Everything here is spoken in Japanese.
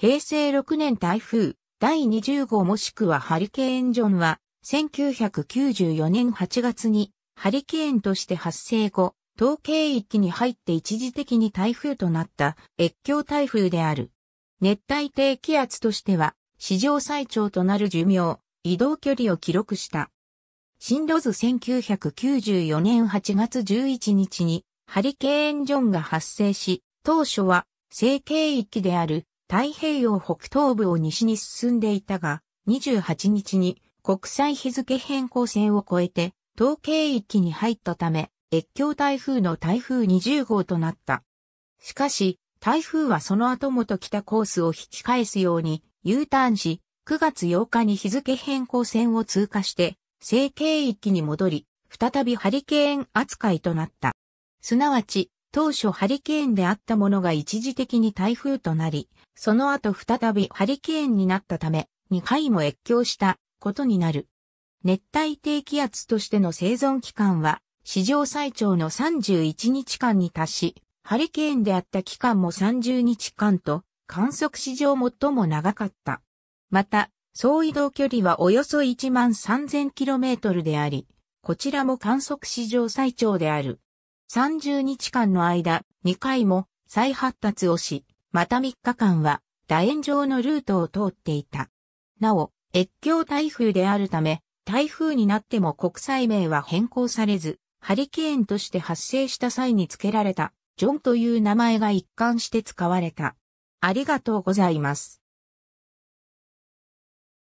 平成6年台風第20号もしくはハリケーンジョンは、1994年8月にハリケーンとして発生後、統計域に入って一時的に台風となった越境台風である。熱帯低気圧としては史上最長となる寿命、移動距離を記録した。進路図1994年8月11日にハリケーンジョンが発生し、当初は成形域である太平洋北東部を西に進んでいたが、28日に国際日付変更線を越えて、東京域に入ったため、越境台風の台風20号となった。しかし、台風はその後もと来たコースを引き返すように U ターンし、9月8日に日付変更線を通過して、西形域に戻り、再びハリケーン扱いとなった。すなわち、当初ハリケーンであったものが一時的に台風となり、その後再びハリケーンになったため、2回も越境したことになる。熱帯低気圧としての生存期間は、史上最長の31日間に達し、ハリケーンであった期間も30日間と、観測史上最も長かった。また、総移動距離はおよそ1万 3000km であり、こちらも観測史上最長である。30日間の間、2回も再発達をし、また3日間は楕円状のルートを通っていた。なお、越境台風であるため、台風になっても国際名は変更されず、ハリケーンとして発生した際に付けられた、ジョンという名前が一貫して使われた。ありがとうございます。